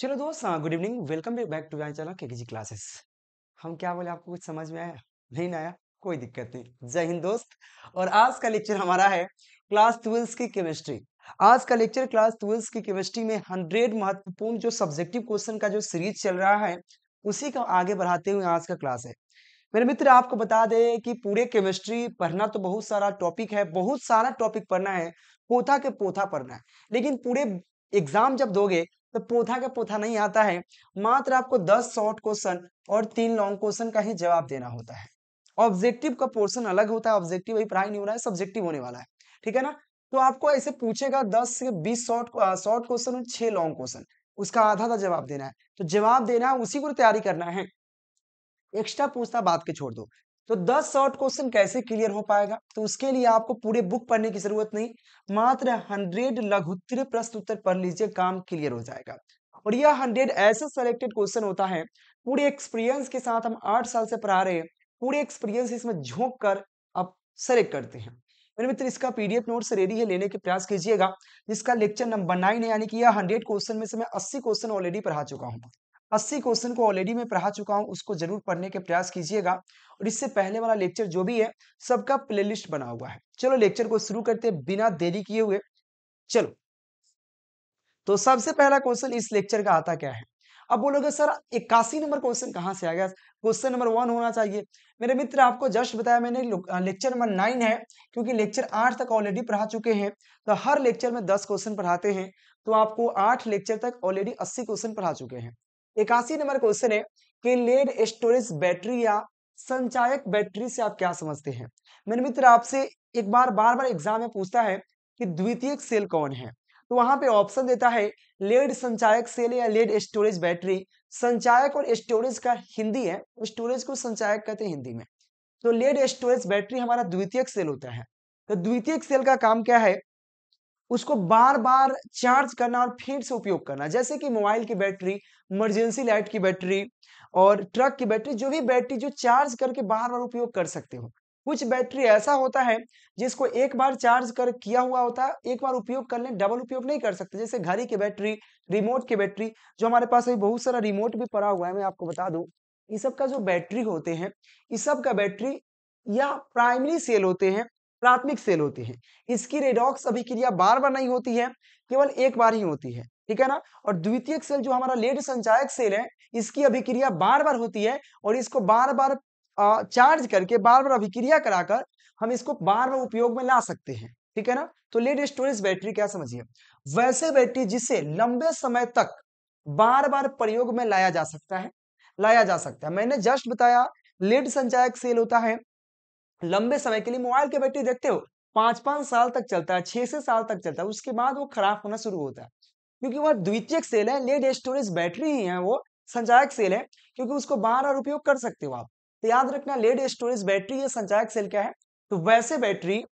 चलो दोस्त good evening welcome back to my channel G classes हम क्या बोले आपको कुछ समझ में आया नहीं आया कोई दिक्कत नहीं जय हिंद दोस्त और आज का लेक्चर हमारा है क्लास ट्वेल्थ की केमिस्ट्री आज का लेक्चर क्लास ट्वेल्थ की केमिस्ट्री में हंड्रेड महत्वपूर्ण जो सब्जेक्टिव क्वेश्चन का जो सीरीज चल रहा है उसी को आगे बढ़ाते हुए आज का क्लास है मेरे मित्र आपको बता दें कि पूरे केमिस्ट्री पढ़ना तो बहुत सारा टॉपिक है बहुत सारा टॉपिक पढ़ना है पोथा के पोथा पढ़ना है लेकिन पूरे एग्जाम जब दोगे तो पोथा का पोथा नहीं आता है मात्र आपको दस शॉर्ट क्वेश्चन और तीन लॉन्ग क्वेश्चन का ही जवाब देना होता है ऑब्जेक्टिव का पोर्शन अलग होता है ऑब्जेक्टिव वही पढ़ाई नहीं हो रहा है सब्जेक्टिव होने वाला है ठीक है ना तो आपको ऐसे पूछेगा दस से बीस शॉर्ट शॉर्ट क्वेश्चन और छह लॉन्ग क्वेश्चन उसका आधा था जवाब देना है तो जवाब देना है उसी को तैयारी करना है एक्स्ट्रा पूछता बात के छोड़ दो तो 10 शॉर्ट क्वेश्चन कैसे क्लियर हो पाएगा तो उसके लिए आपको पूरे बुक पढ़ने की जरूरत नहीं मात्र 100 लघुत्तर प्रश्न उत्तर पढ़ लीजिए काम क्लियर हो जाएगा और यह 100 ऐसे सेलेक्टेड क्वेश्चन होता है पूरे एक्सपीरियंस के साथ हम आठ साल से पढ़ा रहे हैं पूरे एक्सपीरियंस इसमें झोंक कर आप सेलेक्ट करते हैं मेरे मित्र इसका पीडीएफ नोट रेडी है लेने के प्रयास कीजिएगा जिसका लेक्चर नंबर नाइन है यानी कि यह हंड्रेड क्वेश्चन में से मैं अस्सी क्वेश्चन ऑलरेडी पढ़ा चुका हूँ अस्सी क्वेश्चन को ऑलरेडी मैं पढ़ा चुका हूँ उसको जरूर पढ़ने के प्रयास कीजिएगा और इससे पहले वाला लेक्चर जो भी है सबका प्ले बना हुआ है चलो लेक्चर को शुरू करते बिना देरी किए हुए चलो तो सबसे पहला क्वेश्चन इस लेक्चर का आता क्या है अब बोलोगे सर इक्यासी नंबर क्वेश्चन कहाँ से आ गया क्वेश्चन नंबर वन होना चाहिए मेरे मित्र आपको जस्ट बताया मैंने लेक्चर नंबर नाइन है क्योंकि लेक्चर आठ तक ऑलरेडी पढ़ा चुके हैं तो हर लेक्चर में दस क्वेश्चन पढ़ाते हैं तो आपको आठ लेक्चर तक ऑलरेडी अस्सी क्वेश्चन पढ़ा चुके हैं इक्यासी नंबर क्वेश्चन है कि लेड स्टोरेज बैटरी या संचायक बैटरी से आप क्या समझते हैं मेरे मित्र आपसे एक बार बार बार एग्जाम में पूछता है कि द्वितीय सेल कौन है तो वहां पे ऑप्शन देता है लेड संचायक सेल या लेड स्टोरेज बैटरी संचायक और स्टोरेज का हिंदी है स्टोरेज को संचायक कहते हैं हिंदी में तो लेड स्टोरेज बैटरी हमारा द्वितीय सेल होता है तो द्वितीय सेल का काम क्या है उसको बार बार चार्ज करना और फिर से उपयोग करना जैसे कि मोबाइल की बैटरी इमरजेंसी लाइट की बैटरी और ट्रक की बैटरी जो भी बैटरी जो चार्ज करके बार बार उपयोग कर सकते हो कुछ बैटरी ऐसा होता है जिसको एक बार चार्ज कर किया हुआ होता है एक बार उपयोग कर ले डबल उपयोग नहीं कर सकते जैसे घड़ी की बैटरी रिमोट की बैटरी जो हमारे पास अभी बहुत सारा रिमोट भी पड़ा हुआ है मैं आपको बता दू ये सब का जो बैटरी होते हैं इस सब का बैटरी या प्राइमरी सेल होते हैं प्राथमिक सेल होती है इसकी रेडॉक्स अभिक्रिया बार बार नहीं होती है केवल एक बार ही होती है ठीक है ना और द्वितीय सेल जो हमारा लेड संचायक सेल है इसकी अभिक्रिया बार बार होती है और इसको बार बार चार्ज करके बार बार अभिक्रिया कराकर हम इसको बार बार उपयोग में ला सकते हैं ठीक है ना तो लेड स्टोरेज बैटरी क्या समझिए वैसे बैटरी जिसे लंबे समय तक बार बार प्रयोग में लाया जा सकता है लाया जा सकता है मैंने जस्ट बताया लेड संचायक सेल होता है लंबे समय के लिए मोबाइल की बैटरी देखते हो पांच पांच साल तक चलता है छह से साल तक चलता है उसके बाद वो खराब होना शुरू होता है क्योंकि वह द्वितीयक सेल है लेड स्टोरेज बैटरी ही है वो संचायक सेल है क्योंकि उसको बार बार उपयोग कर सकते हो आप तो याद रखना लेड स्टोरेज बैटरी या संचायक सेल क्या है तो वैसे बैटरी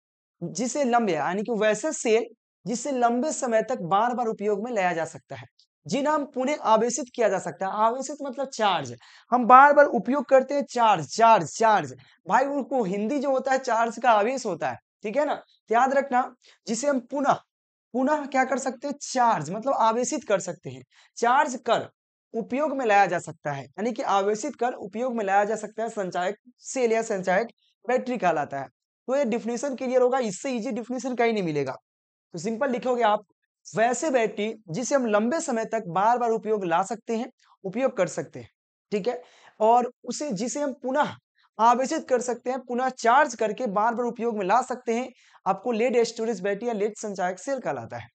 जिसे लंबे यानी कि वैसे सेल जिसे लंबे समय तक बार बार उपयोग में लाया जा सकता है जिन्हें हम पुनः आवेशित किया जा सकता है आवेशित मतलब चार्ज हम बार बार उपयोग करते हैं चार्ज चार्ज चार्ज भाई उनको हिंदी जो होता है चार्ज का आवेश होता है ठीक है ना याद रखना जिसे हम पुनः पुनः क्या कर सकते हैं चार्ज मतलब आवेशित कर सकते हैं चार्ज कर उपयोग में लाया जा सकता है यानी कि आवेशित कर उपयोग में लाया जा सकता है संचायक सेल या संचायक बैटरी कहलाता है तो ये डिफिनेशन क्लियर होगा इससे इजी डिफिनेशन कहीं नहीं मिलेगा तो सिंपल लिखोगे आप वैसे बैटरी जिसे हम लंबे समय तक बार बार उपयोग ला सकते हैं उपयोग कर सकते हैं ठीक है और उसे जिसे हम पुनः आवेशित कर सकते हैं पुनः चार्ज करके बार बार उपयोग में ला सकते हैं आपको लेड स्टोरेज बैटरी या लेड संचायक सेल कहलाता है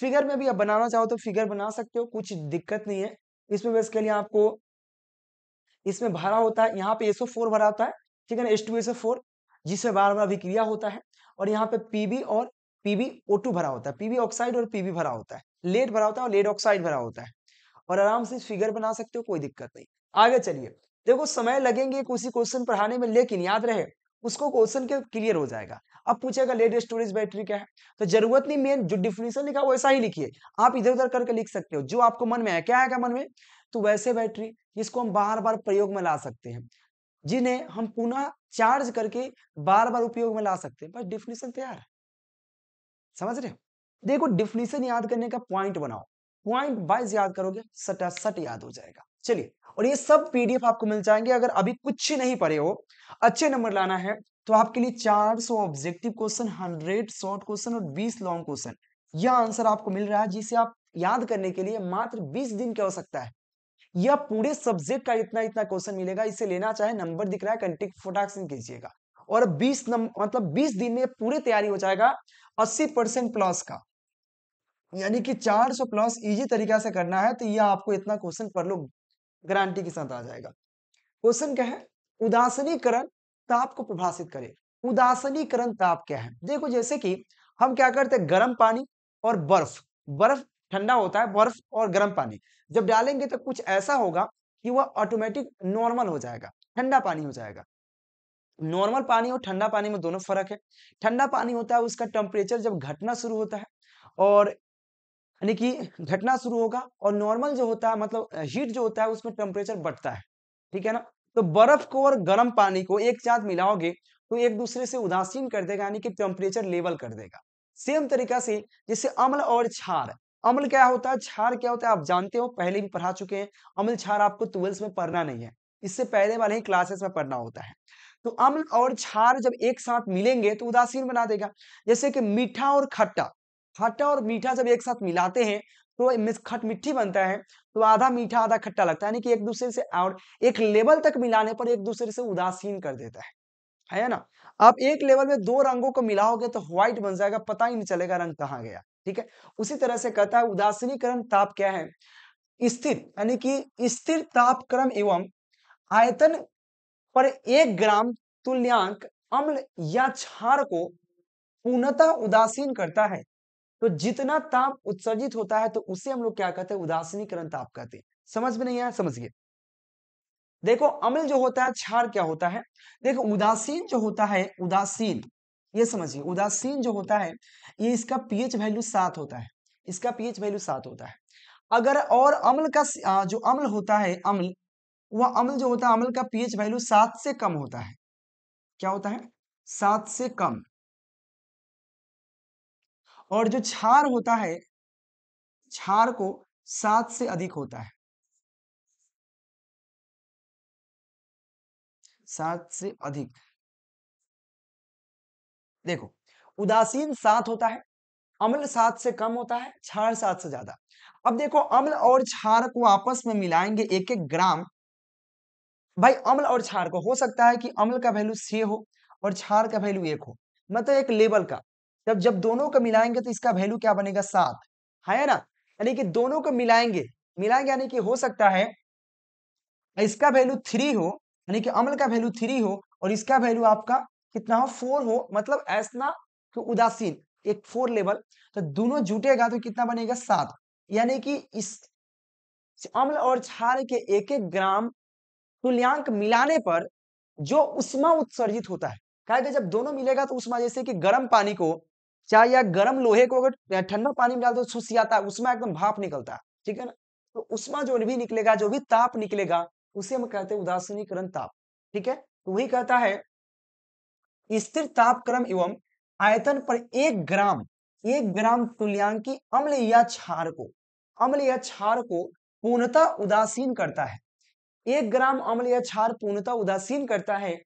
फिगर में भी आप बनाना चाहो तो फिगर बना सकते हो कुछ दिक्कत नहीं है इसमें बेसिकली आपको इसमें भरा होता है यहाँ पे एसओ फोर भरा होता है ठीक है ना एस टू एसओ फोर जिससे बार बार अभिक्रिया होता है और यहाँ पे पीबी और पीबी O2 भरा होता है पीबी ऑक्साइड और पीबी भरा होता है लेड भरा होता है और लेड ऑक्साइड भरा होता है और आराम से फिगर बना सकते हो कोई दिक्कत नहीं आगे चलिए देखो समय लगेंगे उसी क्वेश्चन पढ़ाने में लेकिन याद रहे उसको क्वेश्चन के क्लियर हो जाएगा अब पूछेगा लेड स्टोरेज बैटरी क्या है तो जरूरत नहीं मेन जो डिफिनेशन लिखा वैसा ही लिखिए आप इधर उधर करके लिख सकते हो जो आपको मन में है क्या आएगा मन में तो वैसे बैटरी जिसको हम बार बार प्रयोग में ला सकते हैं जिन्हें हम पुनः चार्ज करके बार बार उपयोग में ला सकते हैं बस डिफिनेशन तैयार है समझ रहे हो देखो डिफिनेशन याद करने का पॉइंट बनाओ पॉइंट वाइज याद करोगे सटा सट याद हो जाएगा चलिए और ये सब पीडीएफ आपको मिल जाएंगे अगर अभी कुछ नहीं पढ़े हो अच्छे नंबर लाना है तो आपके लिए 400 ऑब्जेक्टिव क्वेश्चन 100 शॉर्ट क्वेश्चन और 20 लॉन्ग क्वेश्चन यह आंसर आपको मिल रहा है जिसे आप याद करने के लिए मात्र 20 दिन की आवश्यकता है यह पूरे सब्जेक्ट का इतना इतना क्वेश्चन मिलेगा इसे लेना चाहे नंबर दिख रहा है कंटेक्ट फोटाक्शन कीजिएगा और 20 नंबर मतलब 20 दिन में पूरी तैयारी हो जाएगा 80 परसेंट प्लस का यानी कि 400 प्लस इजी तरीका से करना है तो यह आपको इतना क्वेश्चन पढ़ लो गारंटी के साथ आ जाएगा क्वेश्चन क्या है उदासनीकरण ताप को प्रभाषित करे उदासनीकरण ताप क्या है देखो जैसे कि हम क्या करते हैं गर्म पानी और बर्फ बर्फ ठंडा होता है बर्फ और गर्म पानी जब डालेंगे तो कुछ ऐसा होगा कि वह ऑटोमेटिक नॉर्मल हो जाएगा ठंडा पानी हो जाएगा नॉर्मल पानी और ठंडा पानी में दोनों फर्क है ठंडा पानी होता है उसका टेम्परेचर जब घटना शुरू होता है और यानी कि घटना शुरू होगा और नॉर्मल जो होता है मतलब हीट जो होता है उसमें टेम्परेचर बढ़ता है ठीक है ना तो बर्फ को और गर्म पानी को एक साथ मिलाओगे तो एक दूसरे से उदासीन कर देगा यानी कि टेम्परेचर लेवल कर देगा सेम तरीका से जैसे अम्ल और छार अम्ल क्या होता है छार क्या होता है आप जानते हो पहले भी पढ़ा चुके हैं अम्ल छार आपको ट्वेल्थ में पढ़ना नहीं है इससे पहले वाले ही क्लासेस में पढ़ना होता है तो अम्ल और क्षार जब एक साथ मिलेंगे तो उदासीन बना देगा जैसे कि मीठा और खट्टा खट्टा और मीठा जब एक साथ मिलाते हैं तो खट मिट्टी बनता है तो आधा मीठा आधा खट्टा लगता है यानी कि एक दूसरे से और एक लेवल तक मिलाने पर एक दूसरे से उदासीन कर देता है है ना आप एक लेवल में दो रंगों को मिलाओगे तो व्हाइट बन जाएगा पता ही नहीं चलेगा रंग कहाँ गया ठीक है उसी तरह से कहता है उदासीनीकरण ताप क्या है स्थिर यानी कि स्थिर तापक्रम एवं आयतन पर एक ग्राम तुल्यांक अम्ल या क्षार को पूर्णतः उदासीन करता है तो जितना ताप उत्सर्जित होता है तो उसे हम लोग क्या कहते हैं उदासीनीकरण ताप कहते हैं समझ में नहीं आया समझिए देखो अम्ल जो होता है क्षार क्या होता है देखो उदासीन जो होता है उदासीन ये समझिए उदासीन जो होता है ये इसका पीएच वैल्यू सात होता है इसका पीएच वैल्यू सात होता है अगर और अम्ल का जो अम्ल होता है अम्ल वह अम्ल जो होता है अम्ल का पीएच वैल्यू सात से कम होता है क्या होता है सात से कम और जो छार होता है छार को सात से अधिक होता है सात से अधिक देखो उदासीन सात होता है अम्ल सात से कम होता है छार सात से ज्यादा अब देखो अम्ल और छार को आपस में मिलाएंगे एक एक ग्राम भाई अम्ल और छार को हो सकता है कि अम्ल का वैल्यू छः हो और छार का वैल्यू एक हो मतलब एक लेवल का जब जब दोनों को मिलाएंगे तो इसका वैल्यू क्या बनेगा सात है हाँ ना यानी कि दोनों को मिलाएंगे मिलाएंगे यानी कि हो सकता है इसका वैल्यू थ्री हो यानी कि अम्ल का वैल्यू थ्री हो और इसका वैल्यू आपका कितना हो फोर हो मतलब ऐसा कि उदासीन एक फोर लेवल तो दोनों जुटेगा तो कितना बनेगा सात यानी कि इस अम्ल और छार के एक एक ग्राम तुल्यांक मिलाने पर जो उष्मा उत्सर्जित होता है कहा जब दोनों मिलेगा तो उष्मा जैसे कि गर्म पानी को चाहे या गर्म लोहे को अगर ठंडा पानी में डाल दो सुसियाता है उसमें एकदम भाप निकलता है ठीक है ना तो उसमें जो भी निकलेगा जो भी ताप निकलेगा उसे हम कहते हैं उदासीनीकरण ताप ठीक है तो वही कहता है स्थिर ताप क्रम एवं आयतन पर एक ग्राम एक ग्राम तुल्यांकी अम्ल या क्षार को अम्ल या क्षार को पूर्णतः उदासीन करता है एक ग्राम अम्ल या क्षार पूर्णता उदासीन करता है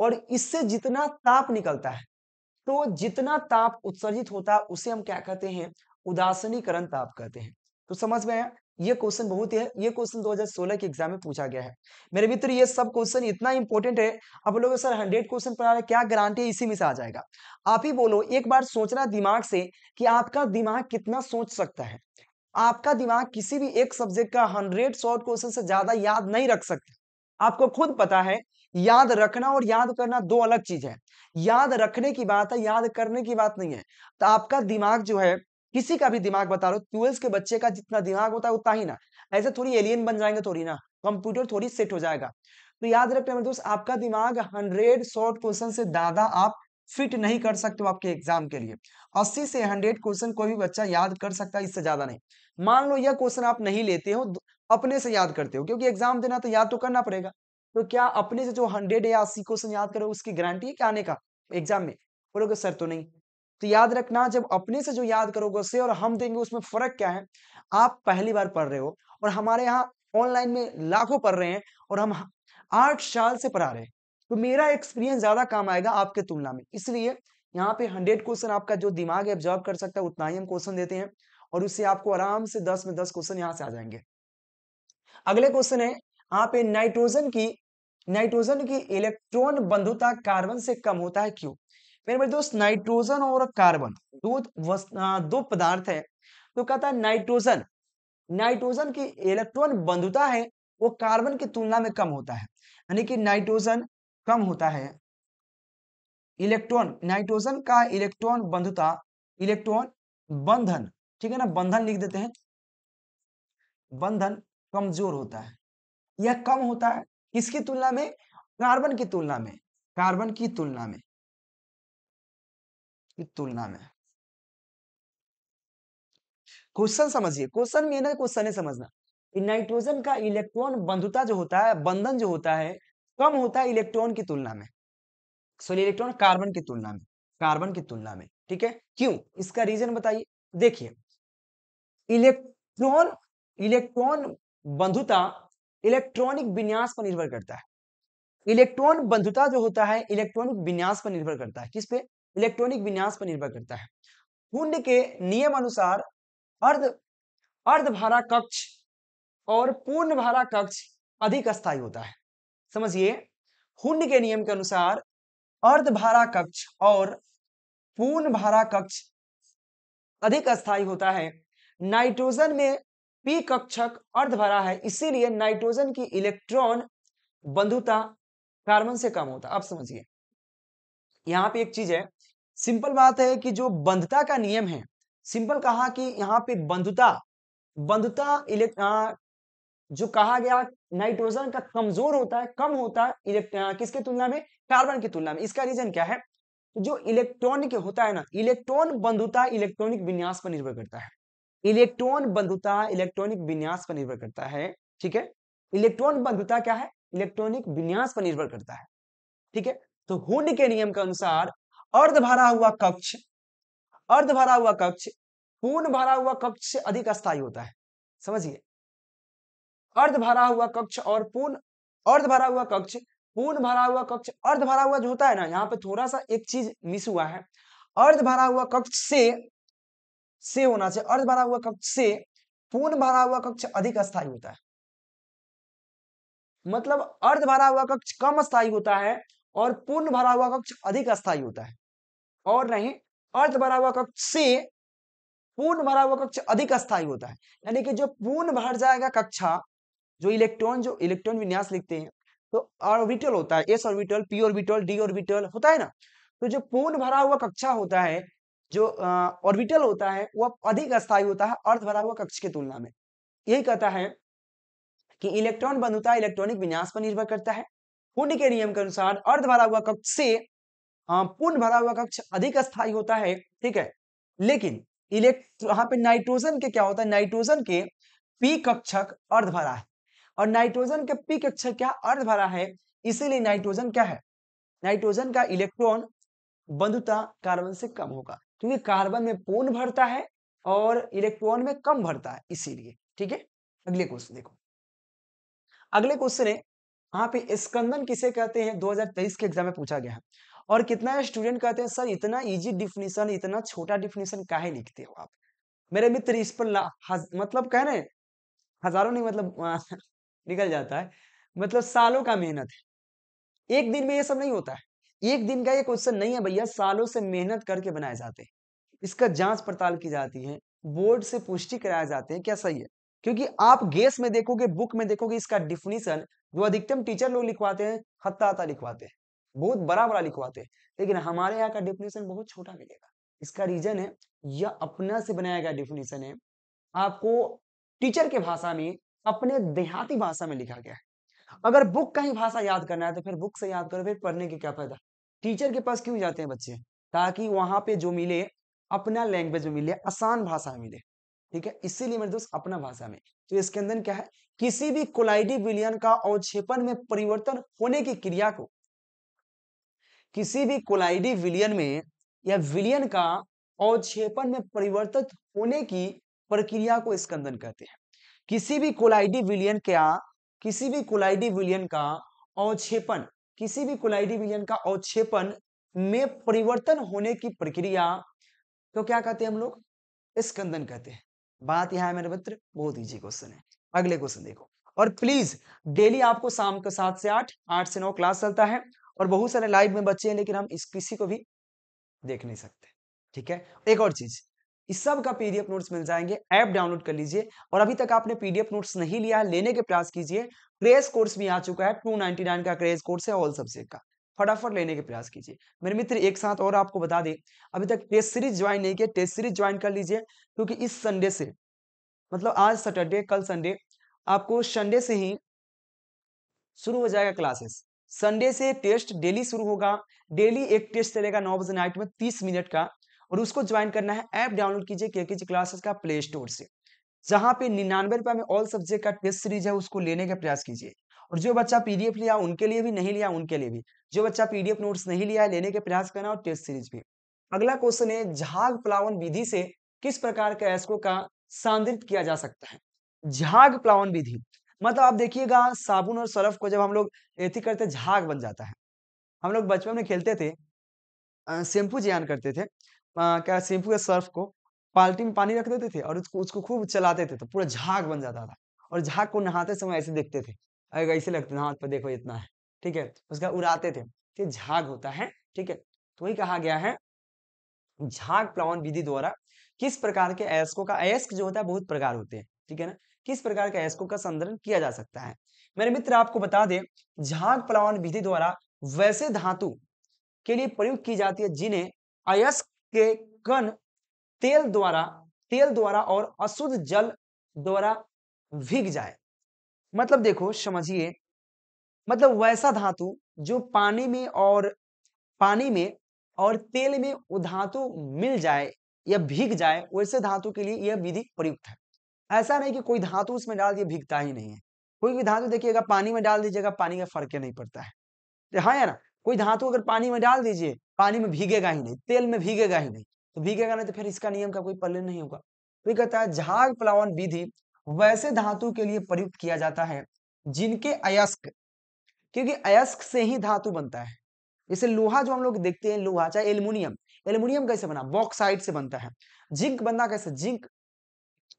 और इससे जितना ताप निकलता है तो जितना ताप उत्सर्जित होता है उसे हम क्या कहते हैं उदासनीकरण ताप कहते हैं तो समझ में आया ये क्वेश्चन बहुत है ये क्वेश्चन 2016 के एग्जाम में पूछा गया है मेरे मित्र ये सब क्वेश्चन इतना इंपॉर्टेंट है अब लोग सर 100 क्वेश्चन पढ़ा रहे क्या गारंटी इसी में से आ जाएगा आप ही बोलो एक बार सोचना दिमाग से कि आपका दिमाग कितना सोच सकता है आपका दिमाग किसी भी एक सब्जेक्ट का हंड्रेड शॉर्ट क्वेश्चन से ज्यादा याद नहीं रख सकता आपको खुद पता है याद रखना और याद करना दो अलग चीज है याद रखने की बात है याद करने की बात नहीं है तो आपका दिमाग जो है किसी का भी दिमाग बता रो ट्वेल्थ के बच्चे का जितना दिमाग होता है उतना ही ना ऐसे थोड़ी एलियन बन जाएंगे थोड़ी ना कंप्यूटर थोड़ी सेट हो जाएगा तो याद रखना मेरे दोस्त आपका दिमाग हंड्रेड शॉर्ट क्वेश्चन से ज्यादा आप फिट नहीं कर सकते हो आपके एग्जाम के लिए अस्सी से हंड्रेड क्वेश्चन कोई भी बच्चा याद कर सकता है इससे ज्यादा नहीं मान लो यह क्वेश्चन आप नहीं लेते हो अपने से याद करते हो क्योंकि एग्जाम देना तो याद तो करना पड़ेगा तो क्या अपने से जो हंड्रेड या अस्सी क्वेश्चन याद करो उसकी गारंटी है क्या आने का एग्जाम में बोलोगे सर तो नहीं तो याद रखना जब अपने से जो याद करोगे उससे और हम देंगे उसमें फर्क क्या है आप पहली बार पढ़ रहे हो और हमारे यहाँ ऑनलाइन में लाखों पढ़ रहे हैं और हम आठ साल से पढ़ा रहे हैं तो मेरा एक्सपीरियंस ज्यादा काम आएगा आपके तुलना में इसलिए यहाँ पे हंड्रेड क्वेश्चन आपका जो दिमाग है ऑब्जर्व कर सकता है उतना ही हम क्वेश्चन देते हैं और उससे आपको आराम से दस में दस क्वेश्चन यहाँ से आ जाएंगे अगले क्वेश्चन है यहाँ पे नाइट्रोजन की नाइट्रोजन की इलेक्ट्रॉन बंधुता कार्बन से कम होता है क्यों मेरे मेरे दोस्त नाइट्रोजन और कार्बन दो दो पदार्थ है तो कहता है नाइट्रोजन नाइट्रोजन की इलेक्ट्रॉन बंधुता है वो कार्बन की तुलना में कम होता है यानी कि नाइट्रोजन कम होता है इलेक्ट्रॉन नाइट्रोजन का इलेक्ट्रॉन बंधुता इलेक्ट्रॉन बंधन ठीक है ना बंधन लिख देते हैं बंधन कमजोर होता है यह कम होता है किसकी तुलना में कार्बन की तुलना में कार्बन की तुलना में की तुलना में क्वेश्चन समझिए क्वेश्चन में ना क्वेश्चन है समझना नाइट्रोजन का इलेक्ट्रॉन बंधुता जो होता है बंधन जो होता है कम होता है इलेक्ट्रॉन की तुलना में सॉरी इलेक्ट्रॉन कार्बन की तुलना में कार्बन की तुलना में ठीक है क्यों इसका रीजन बताइए देखिए इलेक्ट्रॉन इलेक्ट्रॉन बंधुता इलेक्ट्रॉनिक विन्यास पर निर्भर करता है इलेक्ट्रॉन बंधुता जो होता है इलेक्ट्रॉनिक विन्यास पर निर्भर करता है किस पे इलेक्ट्रॉनिक विन्यास पर निर्भर करता है कुंड के नियम अनुसार अर्ध भारा कक्ष और पूर्ण भारा कक्ष अधिक स्थायी होता है समझिए हुंड के नियम के अनुसार अर्धभारा कक्ष और पूर्ण भारा कक्ष अधिक अस्थायी होता है नाइट्रोजन में पी कक्षक अर्धभरा है इसीलिए नाइट्रोजन की इलेक्ट्रॉन बंधुता कार्बन से कम होता आप समझिए यहाँ पे एक चीज है सिंपल बात है कि जो बंधुता का नियम है सिंपल कहा कि यहाँ पे बंधुता बंधुता जो कहा गया नाइट्रोजन का कमजोर होता है कम होता है इलेक्ट्रॉन किसके तुलना में कार्बन की तुलना में इसका रीजन क्या है जो इलेक्ट्रॉनिक होता है ना इलेक्ट्रॉन बंधुता इलेक्ट्रॉनिक विन्यास पर निर्भर करता है इलेक्ट्रॉन बंधुता इलेक्ट्रॉनिक विन्यास पर निर्भर करता है ठीक है इलेक्ट्रॉन बंधुता क्या है इलेक्ट्रॉनिक विन्यास पर निर्भर करता है ठीक है तो हुड के नियम के अनुसार अर्ध भरा हुआ कक्ष अर्ध भरा हुआ कक्ष पूर्ण भरा हुआ कक्ष अधिक अस्थायी होता है समझिए अर्ध भरा हुआ कक्ष और पूर्ण अर्ध भरा हुआ कक्ष पूर्ण भरा हुआ कक्ष अर्ध भरा हुआ जो होता है ना यहाँ पे थोड़ा सा एक चीज मिस हुआ है अर्ध भरा हुआ कक्ष से से होना चाहिए अर्ध भरा हुआ कक्ष से पूर्ण भरा हुआ कक्ष अधिक अस्थायी होता है मतलब अर्ध भरा हुआ कक्ष कम अस्थायी होता है और पूर्ण भरा हुआ कक्ष अधिक अस्थायी होता है और नहीं अर्ध भरा हुआ कक्ष से पूर्ण भरा हुआ कक्ष अधिक अस्थायी होता है यानी कि जो पूर्ण भर जाएगा कक्षा जो इलेक्ट्रॉन जो इलेक्ट्रॉन विन्यास लिखते हैं तो ऑर्बिटल होता है S orbital P orbital D orbital होता है ना तो जो पूर्ण भरा हुआ कक्षा होता है जो ऑर्बिटल होता है वह अधिक अस्थायी होता है अर्थ भरा हुआ कक्ष की तुलना में यही कहता है कि इलेक्ट्रॉन बंधुता इलेक्ट्रॉनिक विन्यास पर निर्भर करता है पुण्य के नियम के अनुसार अर्ध भरा हुआ कक्ष से पूर्ण भरा हुआ कक्ष अधिक स्थायी होता है ठीक है लेकिन इलेक्ट्रो यहाँ पे नाइट्रोजन के क्या होता है नाइट्रोजन के पी कक्षक अर्ध भरा है और नाइट्रोजन का पी कक्षा क्या अर्ध भरा है इसीलिए नाइट्रोजन क्या है नाइट्रोजन का इलेक्ट्रॉन बंधुता कार्बन से कम होगा क्योंकि कार्बन में पूर्ण भरता है और इलेक्ट्रॉन में कम भरता है इसीलिए ठीक है अगले क्वेश्चन देखो अगले क्वेश्चन है यहाँ पे स्कंदन किसे कहते हैं 2023 के एग्जाम में पूछा गया है और कितना स्टूडेंट कहते हैं सर इतना इजी डिफिनेशन इतना छोटा डिफिनेशन काहे लिखते हो आप मेरे मित्र इस पर मतलब कह रहे हजारों नहीं मतलब निकल जाता है मतलब सालों का मेहनत है एक दिन में ये सब नहीं होता है एक दिन का ये क्वेश्चन नहीं है भैया सालों से मेहनत करके बनाए जाते हैं इसका जांच पड़ताल की जाती है बोर्ड से पुष्टि कराया जाते हैं क्या सही है क्योंकि आप गेस में देखोगे बुक में देखोगे इसका डिफिनीशन जो अधिकतम टीचर लोग लिखवाते हैं हत्ता लिखवाते हैं बहुत बड़ा बड़ा लिखवाते हैं लेकिन हमारे यहाँ का डेफिनेशन बहुत छोटा मिलेगा इसका रीजन है यह अपना से बनाया गया डिफिनेशन है आपको टीचर के भाषा में अपने देहाती भाषा में लिखा गया है अगर बुक का ही भाषा याद करना है तो फिर बुक से याद करो फिर पढ़ने के क्या फायदा टीचर के पास क्यों जाते हैं बच्चे ताकि वहां पे जो मिले अपना लैंग्वेज में मिले आसान भाषा में मिले ठीक है इसीलिए मेरे दोस्त अपना भाषा में तो इसके अंदर क्या है किसी भी कोलाइडी विलियन का अवक्षेपण में परिवर्तन होने की क्रिया को किसी भी कोलाइडी विलियन में या विलियन का अवक्षेपण में परिवर्तित होने की प्रक्रिया को स्कंदन कहते हैं किसी भी कोलाइडी विलियन का किसी भी कोलाइडी विलियन का अवक्षेपण किसी भी कोलाइडी विलियन का अवक्षेपण में परिवर्तन होने की प्रक्रिया तो क्या कहते हैं हम लोग स्कंदन कहते हैं बात यहां है मेरे मित्र बहुत इजी क्वेश्चन है अगले क्वेश्चन देखो और प्लीज डेली आपको शाम को सात से आठ आठ से नौ क्लास चलता है और बहुत सारे लाइव में बच्चे हैं लेकिन हम इस किसी को भी देख नहीं सकते ठीक है एक और चीज इस सब का पीडीएफ नोट्स मिल जाएंगे ऐप डाउनलोड कर लीजिए और अभी तक आपने पीडीएफ नोट्स नहीं लिया है लेने के प्रयास कीजिए क्रेज कोर्स भी आ चुका है टू नाइनटी नाइन का क्रेज कोर्स है ऑल सब्जेक्ट का फटाफट लेने के प्रयास कीजिए मेरे मित्र एक साथ और आपको बता दें अभी तक टेस्ट सीरीज ज्वाइन नहीं किया टेस्ट सीरीज ज्वाइन कर लीजिए क्योंकि इस संडे से मतलब आज सैटरडे कल संडे आपको संडे से ही शुरू हो जाएगा क्लासेस संडे से टेस्ट डेली शुरू होगा डेली एक टेस्ट चलेगा नौ बजे नाइट में तीस मिनट का और उसको ज्वाइन करना है ऐप डाउनलोड कीजिए के के क्लासेस का प्ले स्टोर से जहाँ पे निन्यानवे रुपये में ऑल सब्जेक्ट का टेस्ट सीरीज है उसको लेने का प्रयास कीजिए और जो बच्चा पीडीएफ लिया उनके लिए भी नहीं लिया उनके लिए भी जो बच्चा पीडीएफ नोट्स नहीं लिया है लेने के प्रयास करना और टेस्ट सीरीज भी अगला क्वेश्चन है झाग प्लावन विधि से किस प्रकार के एस्को का सांद्रित किया जा सकता है झाग प्लावन विधि मतलब आप देखिएगा साबुन और सरफ को जब हम लोग एथी करते झाग बन जाता है हम लोग बचपन में खेलते थे शैम्पू जियान करते थे आ, क्या शैम्पू के सर्फ को बाल्टी में पानी रख देते थे और उसको उसको खूब चलाते थे तो पूरा झाग बन जाता था और झाग को नहाते समय ऐसे देखते थे अरे ऐसे लगते हाथ पर तो देखो इतना है ठीक है उसका उड़ाते थे कि झाग होता है ठीक है तो वही कहा गया है झाग प्लावन विधि द्वारा किस प्रकार के अयस्कों का अयस्क जो होता है बहुत प्रकार होते हैं ठीक है ना किस प्रकार के अयस्कों का संदर्भ किया जा सकता है मेरे मित्र आपको बता दें झाग प्लावन विधि द्वारा वैसे धातु के लिए प्रयोग की जाती है जिन्हें अयस्क के कण तेल द्वारा तेल द्वारा और अशुद्ध जल द्वारा भीग जाए मतलब देखो समझिए मतलब वैसा धातु जो पानी में और पानी में और तेल में वो धातु मिल जाए या भीग जाए वैसे धातु के लिए यह विधि प्रयुक्त है ऐसा नहीं कि कोई धातु उसमें डाल दिए भीगता ही नहीं है कोई भी धातु देखिएगा पानी में डाल दीजिएगा पानी का फर्क नहीं पड़ता है हाँ या ना कोई धातु अगर पानी में डाल दीजिए पानी में भीगेगा ही नहीं तेल में भीगेगा ही नहीं तो भीगेगा नहीं तो फिर इसका नियम का कोई पल्ले नहीं होगा तो ये कहता है झाग प्लावन विधि वैसे धातु के लिए प्रयुक्त किया जाता है जिनके अयस्क क्योंकि अयस्क से ही धातु बनता है जैसे लोहा जो हम लोग देखते हैं लोहा चाहे एल्यूमिनियम एल्यूमिनियम कैसे बना बॉक्साइड से बनता है जिंक बनना कैसे जिंक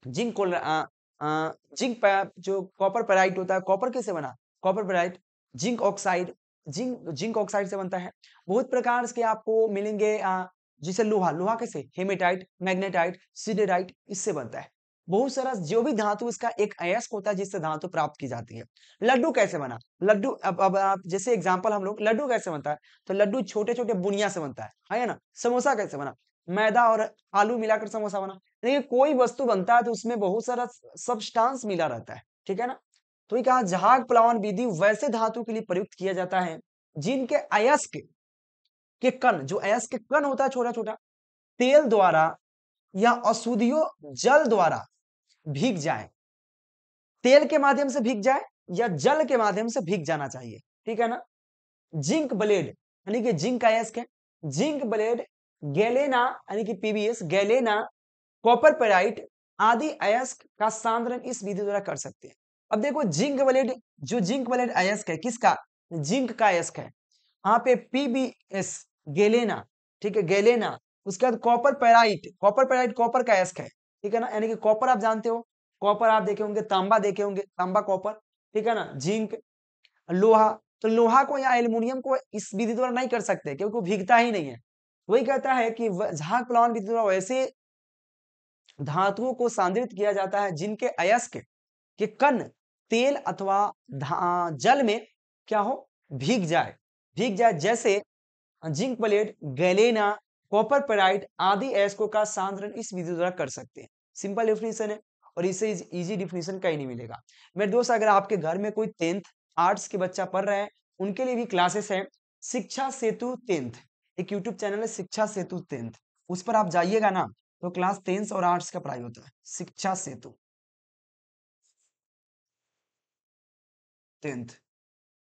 जिंक आ, आ, जिंक जो कॉपर पेराइट होता है कॉपर कैसे बना copper pyrite zinc oxide zinc zinc oxide से बनता है बहुत प्रकार के आपको मिलेंगे जिसे लोहा लोहा कैसे हेमेटाइट मैग्नेटाइट सिडेराइट इससे बनता है बहुत सारा जो भी धातु इसका एक अयस्क होता है जिससे धातु प्राप्त की जाती है लड्डू कैसे बना लड्डू अब अब आप जैसे एग्जांपल हम लोग लड्डू कैसे बनता है तो लड्डू छोटे छोटे बुनिया से बनता है है ना समोसा कैसे बना मैदा और आलू मिलाकर समोसा बना देखिए कोई वस्तु बनता है तो उसमें बहुत सारा सबस्टांस मिला रहता है ठीक है ना तो ये कहा जहाग प्लावन विधि वैसे धातु के लिए प्रयुक्त किया जाता है जिनके अयस्क के कण जो अयस्क कण होता है छोटा छोटा तेल द्वारा या अशुद्धियों जल द्वारा भीग जाए तेल के माध्यम से भीग जाए या जल के माध्यम से भीग जाना चाहिए ठीक है ना जिंक ब्लेड यानी कि जिंक अयस्क है जिंक ब्लेड गैलेना यानी कि पीबीएस गैलेना कॉपर पेराइट आदि अयस्क का सांद्रण इस विधि द्वारा कर सकते हैं अब देखो जिंक वलेट जो जिंक वलेट अयस्क है किसका जिंक का अयस्क है यहाँ पे पीबीएस गेलेना ठीक है गेलेना उसके बाद copper pyrite copper pyrite copper का अयस्क है ठीक है ना यानी कि कॉपर आप जानते हो कॉपर आप देखे होंगे तांबा देखे होंगे तांबा कॉपर ठीक है ना जिंक लोहा तो लोहा को या एल्यूमिनियम को इस विधि द्वारा नहीं कर सकते क्योंकि वो भीगता ही नहीं है वही कहता है कि झाक प्लान विधि द्वारा वैसे धातुओं को सांद्रित किया जाता है जिनके अयस्क के कण तेल अथवा जल में क्या हो भीग जाए भीग जाए जैसे zinc plate galena copper pyrite आदि एस्को का सांद्रण इस विधि द्वारा कर सकते हैं सिंपल डेफिनेशन है और इसे इजी डिफिनेशन कहीं नहीं मिलेगा मेरे दोस्त अगर आपके घर में कोई टेंथ आर्ट्स के बच्चा पढ़ रहे हैं उनके लिए भी क्लासेस हैं शिक्षा सेतु टेंथ एक यूट्यूब चैनल है शिक्षा सेतु टेंथ उस पर आप जाइएगा ना तो क्लास टेंथ और आर्ट्स का पढ़ाई होता है शिक्षा सेतु टेंथ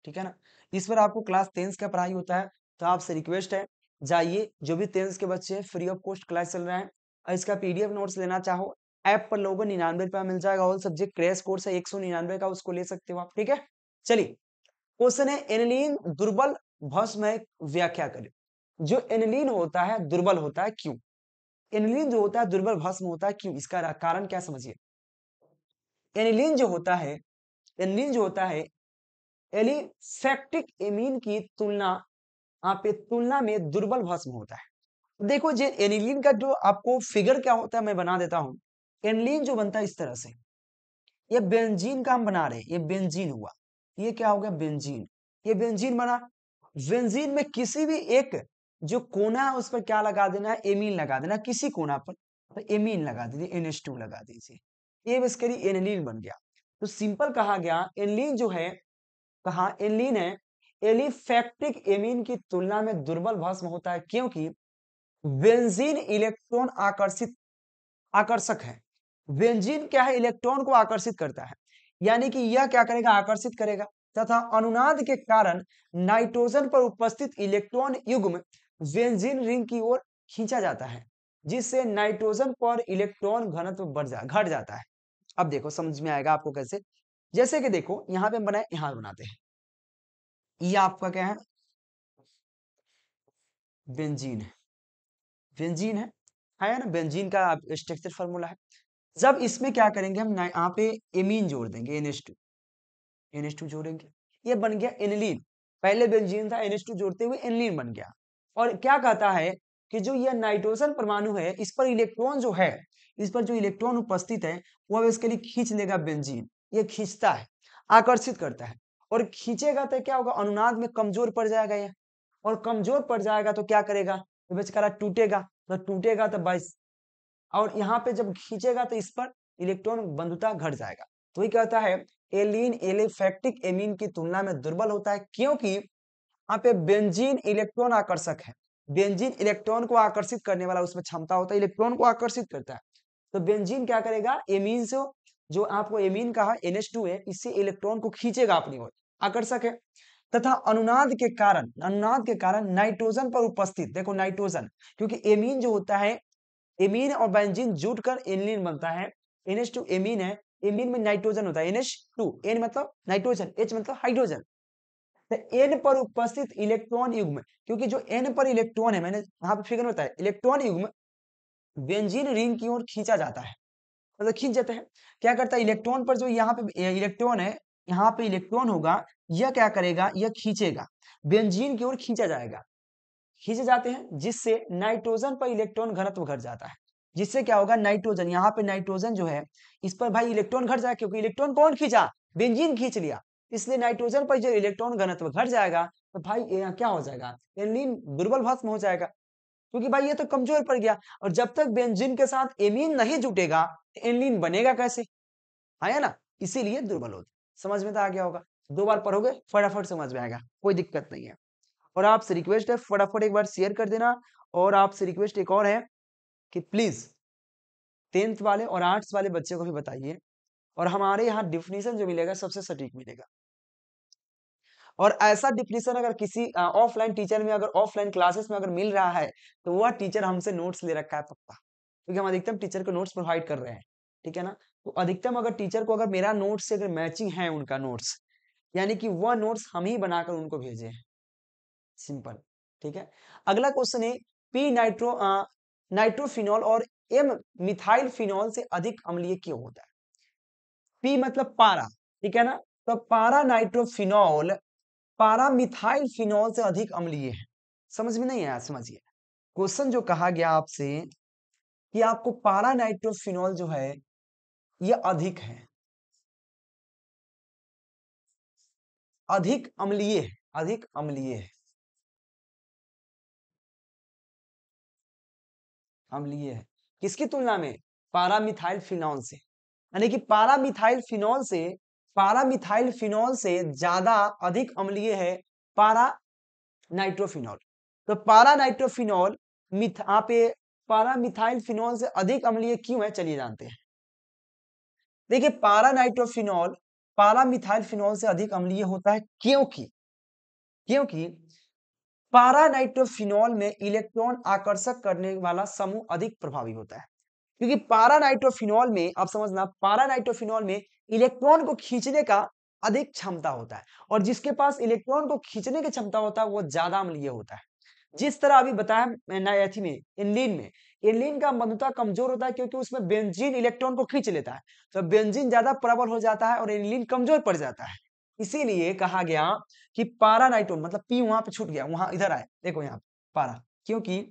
ठीक है ना इस पर आपको क्लास टेंस का पढ़ाई होता है तो आपसे रिक्वेस्ट है जाइए जो भी टेंस के बच्चे हैं फ्री ऑफ कॉस्ट क्लास चल रहा है और इसका पीडीएफ नोट्स लेना चाहो ऐप पर लोगों को निन्यानवे रुपया मिल जाएगा ऑल सब्जेक्ट क्रैश कोर्स है एक सौ निन्यानवे का उसको ले सकते हो आप ठीक है चलिए क्वेश्चन है एनलिन दुर्बल भस्म है व्याख्या करें जो एनलिन होता है दुर्बल होता है क्यों एनलिन जो होता है दुर्बल भस्म होता है क्यों इसका कारण क्या समझिए एनिलीन जो होता है एनलिन जो होता है एलिफेक्टिक एमीन की तुलना आप तुलना में दुर्बल भस्म होता है देखो जे एनिलीन का जो आपको फिगर क्या होता है मैं बना देता हूं एनिलीन जो बनता है इस तरह से ये बेंजीन का हम बना रहे हैं ये बेंजीन हुआ ये क्या हो गया बेंजीन ये बेंजीन बना बेंजीन में किसी भी एक जो कोना है उस पर क्या लगा देना है एमीन लगा देना किसी कोना पर तो एमीन लगा दीजिए एन लगा दीजिए ये करी एनिलीन बन गया तो सिंपल कहा गया एनिलीन जो है कहा तो एलिन है एलिफैक्ट्रिक एमीन की तुलना में दुर्बल भस्म होता है क्योंकि बेंजीन इलेक्ट्रॉन आकर्षित आकर्षक है बेंजीन क्या है इलेक्ट्रॉन को आकर्षित करता है यानी कि यह क्या करेगा आकर्षित करेगा तथा अनुनाद के कारण नाइट्रोजन पर उपस्थित इलेक्ट्रॉन युग्म बेंजीन रिंग की ओर खींचा जाता है जिससे नाइट्रोजन पर इलेक्ट्रॉन घनत्व बढ़ जा घट जाता है अब देखो समझ में आएगा आपको कैसे जैसे कि देखो यहां पे हम बनाए यहां बनाते हैं ये आपका क्या है बेंजीन है बेंजीन है है ना बेंजीन का स्ट्रक्चर फॉर्मूला है जब इसमें क्या करेंगे हम यहाँ पे एमीन जोड़ देंगे एन टू एन टू जोड़ेंगे ये बन गया एनिलीन पहले बेंजीन था एन टू जोड़ते हुए एनिलीन बन गया और क्या कहता है कि जो यह नाइट्रोजन परमाणु है इस पर इलेक्ट्रॉन जो है इस पर जो इलेक्ट्रॉन उपस्थित है वह लिए खींच लेगा बेंजीन ये खींचता है आकर्षित करता है और खींचेगा तो क्या होगा अनुनाद में कमजोर पड़ जाएगा ये और कमजोर पड़ जाएगा तो क्या करेगा तो बेचकारा टूटेगा तो टूटेगा तो बाईस और यहाँ पे जब खींचेगा तो इस पर इलेक्ट्रॉन बंधुता घट जाएगा तो ये कहता है एलिन एलिफेक्टिक एमीन की तुलना में दुर्बल होता है क्योंकि यहाँ पे बेंजीन इलेक्ट्रॉन आकर्षक है बेंजीन इलेक्ट्रॉन को आकर्षित करने वाला उसमें क्षमता होता है इलेक्ट्रॉन को आकर्षित करता है तो बेंजीन क्या करेगा एमीन से जो आपको एमीन कहा एन है इससे इलेक्ट्रॉन को खींचेगा अपनी ओर आकर्षक है तथा अनुनाद के कारण अनुनाद के कारण नाइट्रोजन पर उपस्थित देखो नाइट्रोजन क्योंकि एमीन जो होता है एमीन और बेंजीन जुटकर एनलिन बनता है एनएच टू एमीन है एमीन में नाइट्रोजन होता है एनएच टू एन मतलब नाइट्रोजन एच मतलब हाइड्रोजन तो एन पर उपस्थित इलेक्ट्रॉन युग्म क्योंकि जो एन पर इलेक्ट्रॉन है मैंने यहाँ पे फिगर होता है इलेक्ट्रॉन युग्म बेंजीन रिंग की ओर खींचा जाता है मतलब खींच जाता है क्या करता है इलेक्ट्रॉन पर जो यहाँ पे इलेक्ट्रॉन है यहाँ पे इलेक्ट्रॉन होगा यह क्या करेगा यह खींचेगा बेंजीन की ओर खींचा जाएगा खींचे जाते हैं जिससे नाइट्रोजन पर इलेक्ट्रॉन घनत्व घट जाता है जिससे क्या होगा नाइट्रोजन यहाँ पे नाइट्रोजन जो है इस पर भाई इलेक्ट्रॉन घट जाएगा क्योंकि इलेक्ट्रॉन कौन खींचा बेंजीन खींच लिया इसलिए नाइट्रोजन पर जो इलेक्ट्रॉन घनत्व घट जाएगा तो भाई क्या हो जाएगा एनलिन दुर्बल भस्म हो जाएगा क्योंकि भाई ये तो कमजोर पड़ गया और जब तक बेंजीन के साथ एमीन नहीं जुटेगा तो एनलिन बनेगा कैसे आया हाँ ना इसीलिए दुर्बल होती समझ में तो आ गया होगा दो बार पढ़ोगे फटाफट समझ में आएगा कोई दिक्कत नहीं है और आपसे रिक्वेस्ट है फटाफट एक बार शेयर कर देना और आपसे रिक्वेस्ट एक और है कि प्लीज टेंथ वाले और आर्ट्स वाले बच्चे को भी बताइए और हमारे यहाँ डिफिनेशन जो मिलेगा सबसे सटीक मिलेगा और ऐसा डिफिनेशन अगर किसी ऑफलाइन टीचर में अगर ऑफलाइन क्लासेस में अगर मिल रहा है तो वह टीचर हमसे नोट्स ले रखा है पक्का क्योंकि हम अधिकतम टीचर को नोट्स प्रोवाइड कर रहे हैं ठीक है ना तो अधिकतम अगर टीचर को अगर मेरा नोट्स से अगर मैचिंग है उनका नोट्स यानी कि वह नोट्स हम ही बनाकर उनको भेजे हैं सिंपल ठीक है अगला क्वेश्चन है पी नाइट्रो नाइट्रोफिनॉल और एम मिथाइल फिनॉल से अधिक अम्लीय क्यों होता है पी मतलब पारा ठीक है ना तो पारा नाइट्रोफिनॉल पारामिथाइल फिनॉल से अधिक अम्लीय है समझ में नहीं आया समझिए क्वेश्चन जो कहा गया आपसे कि आपको पारा नाइट्रोफिनॉल जो है यह अधिक है अधिक अम्लीय अधिक अम्लीय है अम्लीय है किसकी तुलना में पारामिथाइल फिनॉल से यानी कि पारामिथाइल फिनॉल से पारा मिथाइल फिनॉल से ज्यादा अधिक अम्लीय है पारा नाइट्रोफिनॉल तो पारा नाइट्रोफिनॉल यहाँ पे पारा मिथाइल फिनॉल से अधिक अम्लीय क्यों है चलिए जानते हैं देखिए पारा नाइट्रोफिनॉल पारा मिथाइल फिनॉल से अधिक अम्लीय होता है क्योंकि क्योंकि पारा नाइट्रोफिनॉल में इलेक्ट्रॉन आकर्षक करने वाला समूह अधिक प्रभावी होता है क्योंकि पारा नाइट्रोफिनॉल में आप समझना पारा नाइट्रोफिनॉल में इलेक्ट्रॉन को खींचने का अधिक क्षमता होता है और जिसके पास इलेक्ट्रॉन को खींचने की क्षमता होता है वो ज्यादा अम्लीय होता है जिस तरह अभी बताया में इनलिन में इनलिन का मधुता कमजोर होता है क्योंकि उसमें बेंजीन इलेक्ट्रॉन को खींच लेता है तो बेंजीन ज्यादा प्रबल हो जाता है और इनलिन कमजोर पड़ जाता है इसीलिए कहा गया कि पारा नाइट्रोन मतलब पी वहां पर छूट गया वहां इधर आए देखो यहाँ पारा क्योंकि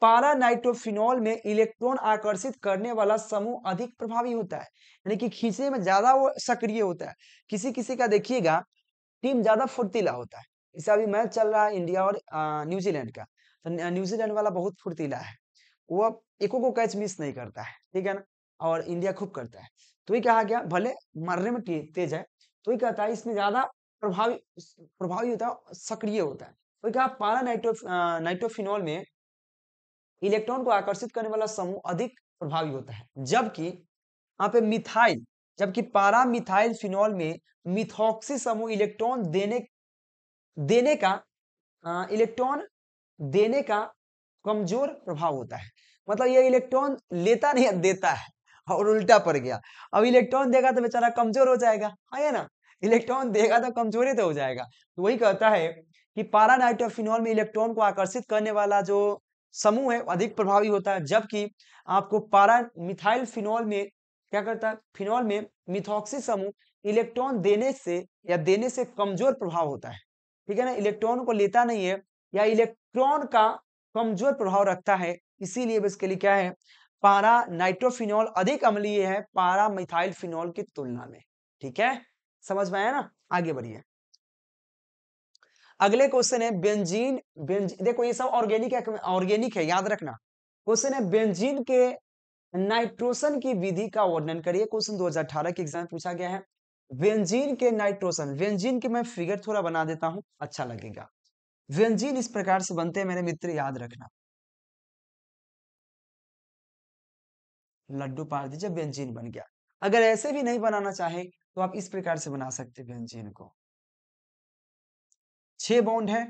पारा नाइट्रोफिनॉल में इलेक्ट्रॉन आकर्षित करने वाला समूह अधिक प्रभावी होता है यानी कि खींचने में ज्यादा वो सक्रिय होता है किसी किसी का देखिएगा टीम ज्यादा फुर्तीला होता है इसे अभी मैच चल रहा है इंडिया और न्यूजीलैंड का तो न्यूजीलैंड वाला बहुत फुर्तीला है वो एको को कैच मिस नहीं करता है ठीक है ना और इंडिया खूब करता है तो ये कहा गया भले मरने में तेज है तो ये कहता है इसमें ज्यादा प्रभावी प्रभावी होता है सक्रिय होता है तो कहा पारा नाइट्रो नाइट्रोफिनॉल में इलेक्ट्रॉन को आकर्षित करने वाला समूह अधिक प्रभावी होता है जबकि यहाँ पे मिथाइल जबकि पारा मिथाइल फिनॉल में मिथॉक्सी समूह इलेक्ट्रॉन देने देने का इलेक्ट्रॉन देने का कमजोर प्रभाव होता है मतलब ये इलेक्ट्रॉन लेता नहीं देता है और उल्टा पड़ गया अब इलेक्ट्रॉन देगा तो बेचारा कमजोर हो जाएगा है हाँ, ना इलेक्ट्रॉन देगा तो कमजोर ही तो हो जाएगा तो वही कहता है कि पारा नाइट्रोफिनॉल में इलेक्ट्रॉन को आकर्षित करने वाला जो समूह है अधिक प्रभावी होता है जबकि आपको पारा मिथाइल फिनॉल में क्या करता है फिनॉल में मिथॉक्सी समूह इलेक्ट्रॉन देने से या देने से कमजोर प्रभाव होता है ठीक है ना इलेक्ट्रॉन को लेता नहीं है या इलेक्ट्रॉन का कमजोर प्रभाव रखता है इसीलिए इसके लिए क्या है पारा नाइट्रोफिनॉल अधिक अम्लीय है पारा मिथाइल फिनॉल की तुलना में ठीक है समझ में आया ना आगे बढ़िए अगले क्वेश्चन है बेंजीन बेंजीन देखो ये सब ऑर्गेनिक ऑर्गेनिक है याद रखना क्वेश्चन है बेंजीन के नाइट्रोजन की विधि का वर्णन करिए क्वेश्चन 2018 के एग्जाम पूछा गया है व्यंजीन के नाइट्रोजन व्यंजीन के मैं फिगर थोड़ा बना देता हूं अच्छा लगेगा व्यंजीन इस प्रकार से बनते हैं मेरे मित्र याद रखना लड्डू पार दीजिए व्यंजीन बन गया अगर ऐसे भी नहीं बनाना चाहे तो आप इस प्रकार से बना सकते व्यंजीन को छह बॉन्ड है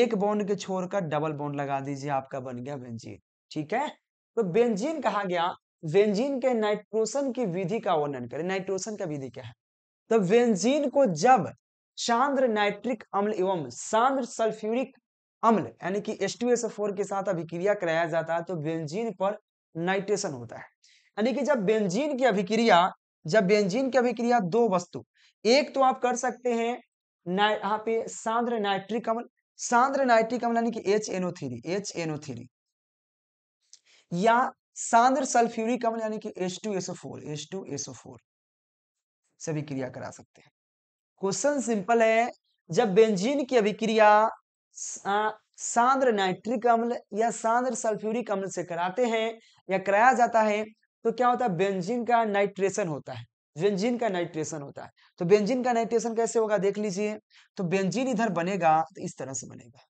एक बॉन्ड के छोड़कर डबल बॉन्ड लगा दीजिए आपका बन गया बेंजीन ठीक है तो बेंजीन कहा गया बेंजीन के नाइट्रोसन की विधि का वर्णन करें नाइट्रोसन का विधि क्या है तो बेंजीन को जब सांद्र नाइट्रिक अम्ल एवं सांद्र सल्फ्यूरिक अम्ल यानी कि एस टू एस फोर के साथ अभिक्रिया कराया जाता है तो बेंजीन पर नाइट्रेशन होता है यानी कि जब बेंजीन की अभिक्रिया जब बेंजीन की अभिक्रिया दो वस्तु एक तो आप कर सकते हैं यहाँ पे सांद्र नाइट्रिक अम्ल सांद्र नाइट्रिक अम्ल यानी कि H NO three H NO three या सांद्र सल्फ्यूरिक अम्ल यानी कि H two SO four H two SO four सभी क्रिया करा सकते हैं क्वेश्चन सिंपल है जब बेंजीन की अभिक्रिया सांद्र नाइट्रिक अम्ल या सांद्र सल्फ्यूरिक अम्ल से कराते हैं या कराया जाता है तो क्या होता है बेंजीन का नाइट्रेशन होता है बेंजीन का नाइट्रेशन होता है तो बेंजीन का नाइट्रेशन कैसे होगा देख लीजिए तो बेंजीन इधर बनेगा तो इस तरह से बनेगा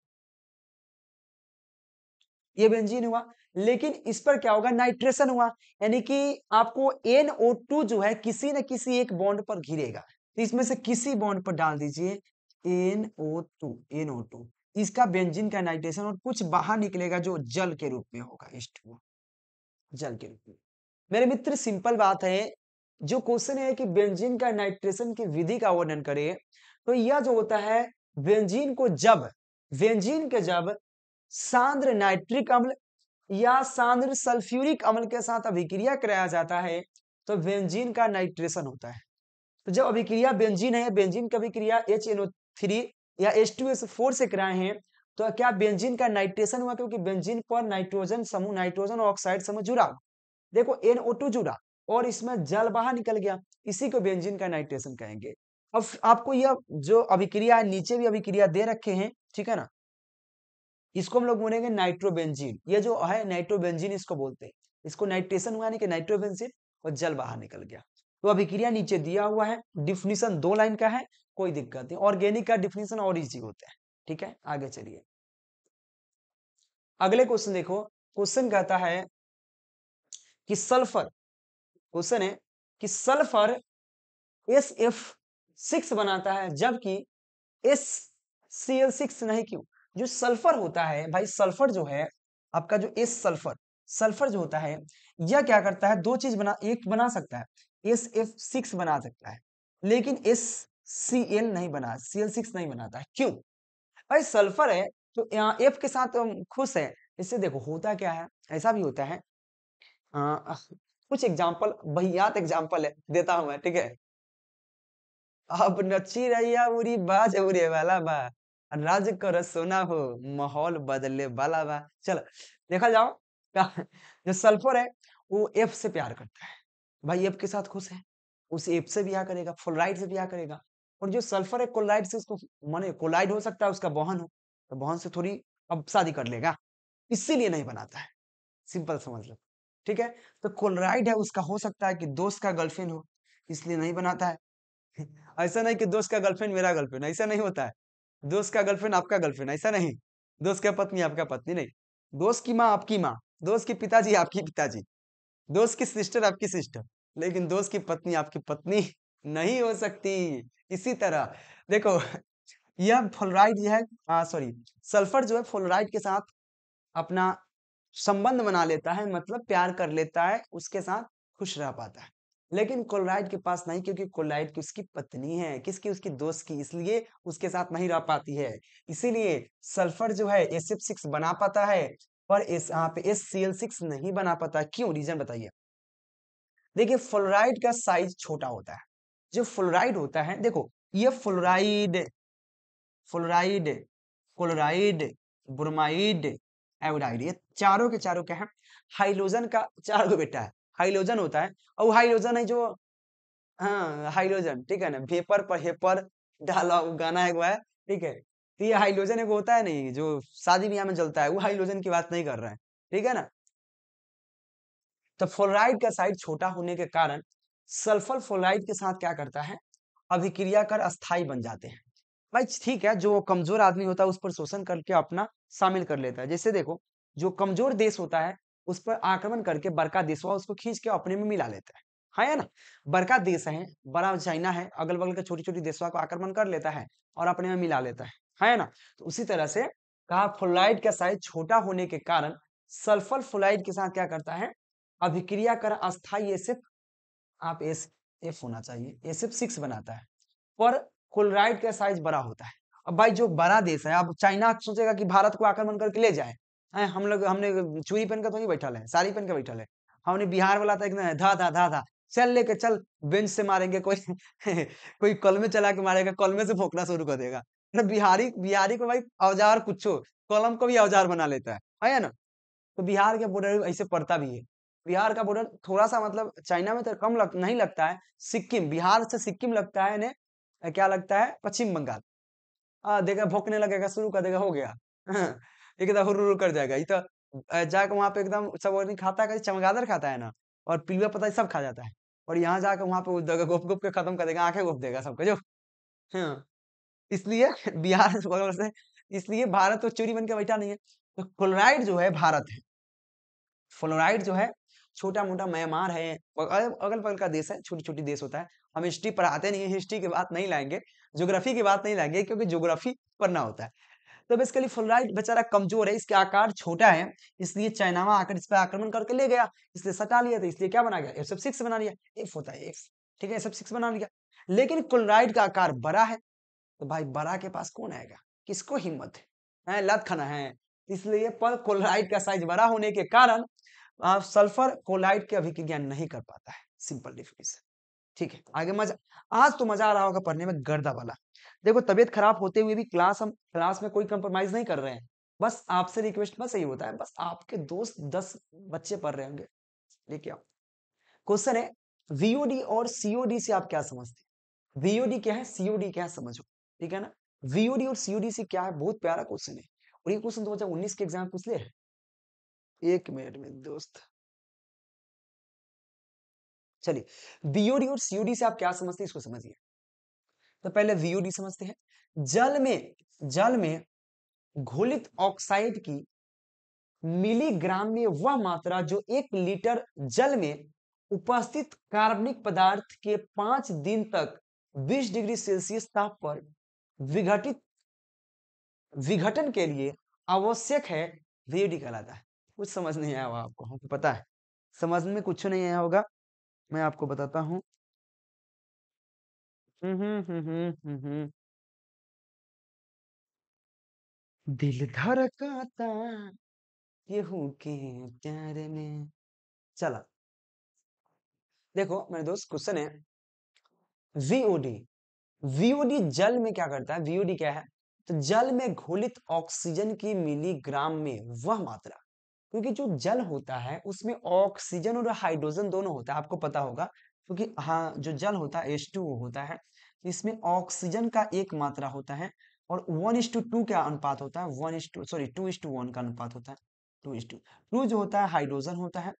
ये बेंजीन हुआ लेकिन इस पर क्या होगा नाइट्रेशन हुआ यानी कि आपको NO2 जो है किसी ना किसी एक बॉन्ड पर घिरेगा तो इसमें से किसी बॉन्ड पर डाल दीजिए NO2 NO2 इसका बेंजीन का नाइट्रेशन और कुछ बाहर निकलेगा जो जल के रूप में होगा इस जल के रूप में मेरे मित्र सिंपल बात है जो क्वेश्चन है कि बेंजीन का नाइट्रेशन की विधि का वर्णन करे तो यह जो होता है बेंजीन को जब बेंजीन के जब सांद्र नाइट्रिक अम्ल या सांद्र सल्फ्यूरिक अम्ल के साथ अभिक्रिया कराया जाता है तो बेंजीन का नाइट्रेशन होता है तो जब अभिक्रिया बेंजीन है बेंजीन की अभिक्रिया एच एनओ थ्री या एच टू एस फोर से कराए हैं तो क्या बेंजीन का नाइट्रेशन हुआ क्योंकि बेंजीन पर नाइट्रोजन समूह नाइट्रोजन ऑक्साइड समूह जुड़ा देखो एनओ टू जुड़ा और इसमें जल बाहर निकल गया इसी को बेंजीन का नाइट्रेशन कहेंगे अब आपको यह जो अभिक्रिया है नीचे भी अभिक्रिया दे रखे हैं ठीक है ना इसको हम लोग बोलेंगे नाइट्रोबेंजीन ये जो है नाइट्रोबेंजीन इसको बोलते हैं इसको नाइट्रेशन हुआ नहीं कि नाइट्रोबेंजीन और जल बाहर निकल गया तो अभिक्रिया नीचे दिया हुआ है डिफिनीशन दो लाइन का है कोई दिक्कत नहीं ऑर्गेनिक का डिफिनीशन और इजी होता है ठीक है आगे चलिए अगले क्वेश्चन देखो क्वेश्चन कहता है कि सल्फर क्वेश्चन है कि सल्फर एस एफ सिक्स बनाता है जबकि एस सी एल सिक्स नहीं क्यों जो सल्फर होता है भाई सल्फर जो है आपका जो एस सल्फर सल्फर जो होता है यह क्या करता है दो चीज बना एक बना सकता है एस एफ सिक्स बना सकता है लेकिन एस सी एल नहीं बना सी एल सिक्स नहीं बनाता है क्यों भाई सल्फर है तो यहाँ एफ के साथ खुश है इससे देखो होता क्या है ऐसा भी होता है कुछ एग्जाम्पल भैयात एग्जाम्पल है देता हूं मैं ठीक है अब नची रैया उरी बाज उरे वाला बा राज कर सोना हो माहौल बदले वाला बा चलो देखा जाओ जो सल्फर है वो एफ से प्यार करता है भाई एफ के साथ खुश है उस एफ से ब्याह करेगा फ्लोराइड से ब्याह करेगा और जो सल्फर है कोलाइड से उसको माने कोलाइड हो सकता है उसका बहन हो तो बहन से थोड़ी अब शादी कर लेगा इसीलिए नहीं बनाता है सिंपल समझ लो ठीक है तो कोलराइड है उसका हो सकता है कि दोस्त का गर्लफ्रेंड हो इसलिए नहीं बनाता है ऐसा नहीं कि दोस्त का गर्लफ्रेंड मेरा गर्लफ्रेंड ऐसा नहीं होता है दोस्त का गर्लफ्रेंड आपका गर्लफ्रेंड ऐसा नहीं दोस्त का पत्नी आपका पत्नी नहीं दोस्त की माँ आपकी माँ दोस्त के पिताजी आपकी पिताजी दोस्त की सिस्टर आपकी सिस्टर लेकिन दोस्त की पत्नी आपकी पत्नी नहीं हो सकती इसी तरह देखो यह फ्लोराइड जो है हाँ, सॉरी सल्फर जो है फ्लोराइड के साथ अपना संबंध बना लेता है मतलब प्यार कर लेता है उसके साथ खुश रह पाता है लेकिन कोलराइड के पास नहीं क्योंकि कोलराइड की उसकी पत्नी है किसकी उसकी दोस्त की इसलिए उसके साथ नहीं रह पाती है इसीलिए सल्फर जो है एस एफ सिक्स बना पाता है पर इस यहाँ पे एस सी एल सिक्स नहीं बना पाता क्यों रीजन बताइए देखिए फ्लोराइड का साइज छोटा होता है जो फ्लोराइड होता है देखो ये फ्लोराइड फ्लोराइड क्लोराइड ब्रोमाइड एवोडाइड ये चारों के चारों क्या है हाइड्रोजन का चार गो बेटा है हाइड्रोजन होता है और हाइड्रोजन है जो हाँ हाइड्रोजन ठीक है ना भेपर पर हेपर डाला गाना है वो है ठीक है तो ये हाइड्रोजन एक होता है नहीं जो शादी ब्याह में जलता है वो हाइड्रोजन की बात नहीं कर रहे हैं ठीक है ना तो फ्लोराइड का साइड छोटा होने के कारण सल्फर फ्लोराइड के साथ क्या करता है अभिक्रिया कर अस्थाई बन जाते हैं भाई ठीक है जो कमजोर आदमी होता है उस पर शोषण करके अपना शामिल कर लेता है जैसे देखो जो कमजोर देश होता है उस पर आक्रमण करके बड़का देश हुआ उसको खींच के अपने में मिला लेता है हाँ या ना बड़का देश है बड़ा चाइना है अगल बगल के छोटी छोटी देशों को आक्रमण कर लेता है और अपने में मिला लेता है है हाँ ना तो उसी तरह से कहा फ्लोराइड का साइज छोटा होने के कारण सल्फर फ्लोराइड के साथ क्या करता है अभिक्रिया कर अस्थाई एसिफ आप एस एफ होना चाहिए एसिफ सिक्स बनाता है पर क्लोराइड का साइज बड़ा होता है अब भाई जो बड़ा देश है अब चाइना सोचेगा कि भारत को आक्रमण करके ले जाए है हम लोग हमने चूड़ी पहन के तो नहीं बैठल है साड़ी पहन के बैठल है हमने बिहार वाला था तो एकदम धा धा धा धा चल लेके चल बेंच से मारेंगे कोई कोई कलमे चला के मारेगा कलमे से भोंकना शुरू कर देगा ना मतलब बिहारी बिहारी को भाई औजार कुछ कलम को भी औजार बना लेता है है ना तो बिहार के बॉर्डर ऐसे पड़ता भी है बिहार का बॉर्डर थोड़ा सा मतलब चाइना में तो कम लग, नहीं लगता है सिक्किम बिहार से सिक्किम लगता है ने क्या लगता है पश्चिम बंगाल आ देखा भोंकने लगेगा शुरू कर देगा हो गया हाँ, एकदम हुर कर जाएगा ये तो जाकर वहाँ पे एकदम सब आदमी खाता है चमगादर खाता है ना और पीला पता सब खा जाता है और यहाँ जाकर वहाँ पे गोप गोप के खत्म कर देगा आंखें गोप देगा सबको जो हाँ, इसलिए बिहार से इसलिए भारत तो चोरी बन के बैठा नहीं है तो फ्लोराइड जो है भारत है फ्लोराइड जो है छोटा मोटा म्यांमार है अगल बगल का देश है छोटी छोटी देश होता है हम हिस्ट्री पढ़ाते नहीं है हिस्ट्री के बात नहीं लाएंगे ज्योग्राफी की बात नहीं लाएंगे क्योंकि ज्योग्राफी पढ़ना होता है तो बेसिकली फ्लोराइड बेचारा कमजोर है इसके आकार छोटा है इसलिए चाइनामा आकर इस पर आक्रमण करके ले गया इसलिए सटा लिया तो इसलिए क्या बना गया एफ सब सिक्स बना लिया एफ होता है एफ ठीक है एफ सब सिक्स बना लिया लेकिन क्लोराइड का आकार बड़ा है तो भाई बड़ा के पास कौन आएगा किसको हिम्मत है है लत खाना है इसलिए पर क्लोराइड का साइज बड़ा होने के कारण सल्फर क्लोराइड की अभिक्रिया नहीं कर पाता है सिंपल डिफिनेशन ठीक है आगे मजा आज तो मजा आ रहा होगा पढ़ने में गर्दा वाला देखो तबियत खराब होते हुए भी क्लास हम क्लास में कोई कंप्रोमाइज नहीं कर रहे हैं बस आपसे रिक्वेस्ट बस यही होता है बस आपके दोस्त दस बच्चे पढ़ रहे होंगे लेके आओ क्वेश्चन है वीओडी और सीओडी से आप क्या समझते हैं वीओडी क्या है सीओडी क्या है समझो ठीक है ना वीओडी और सीओडी से क्या है बहुत प्यारा क्वेश्चन है और ये क्वेश्चन दो हजार उन्नीस के एग्जाम पूछ ले एक मिनट में दोस्त चलिए बीओडी और सीओडी से आप क्या समझते हैं इसको समझिए तो पहले वीओडी समझते हैं जल में जल में घोलित ऑक्साइड की मिलीग्राम में वह मात्रा जो एक लीटर जल में उपस्थित कार्बनिक पदार्थ के पांच दिन तक 20 डिग्री सेल्सियस ताप पर विघटित विघटन के लिए आवश्यक है वीओडी कहलाता है कुछ समझ नहीं आया होगा आपको हमको हाँ, तो पता है समझ में कुछ नहीं आया होगा मैं आपको बताता हूँ। दिल धड़काता केहू के प्यार में। चला। देखो मेरे दोस्त क्वेश्चन है वीओडी, वीओडी जल में क्या करता है? वीओडी क्या है? तो जल में घोलित ऑक्सीजन की मिलीग्राम में वह मात्रा। क्योंकि जो जल होता है उसमें ऑक्सीजन और हाइड्रोजन दोनों होता है आपको पता होगा क्योंकि हाँ जो जल होता है टू होता है इसमें ऑक्सीजन का एक मात्रा होता है और वन इज टू टू का अनुपात होता है one is two sorry two is to one का अनुपात होता है टू इज टू टू जो होता है हाइड्रोजन होता है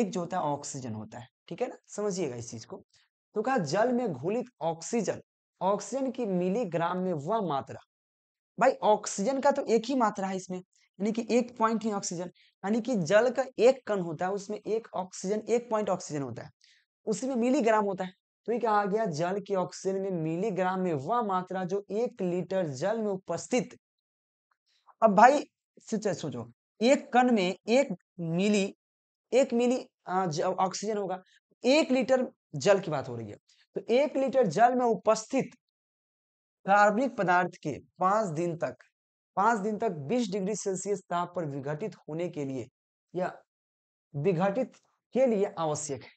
एक जो होता है ऑक्सीजन होता है ठीक है ना समझिएगा इस चीज को तो कहा जल में घुलित ऑक्सीजन ऑक्सीजन की मिलीग्राम में वह मात्रा भाई ऑक्सीजन का तो एक ही मात्रा है इसमें यानी कि एक पॉइंट ही ऑक्सीजन यानी कि जल का एक कण होता है उसमें एक ऑक्सीजन एक पॉइंट ऑक्सीजन होता है उसी में मिलीग्राम होता है तो ये कहा गया जल के ऑक्सीजन में मिलीग्राम में वह मात्रा जो एक लीटर जल में उपस्थित अब भाई सोचो एक कण में एक मिली एक मिली ऑक्सीजन होगा एक लीटर जल की बात हो रही है तो एक लीटर जल में उपस्थित कार्बनिक पदार्थ के पांच दिन तक पांच दिन तक 20 डिग्री सेल्सियस ताप पर विघटित होने के लिए या विघटित के लिए आवश्यक है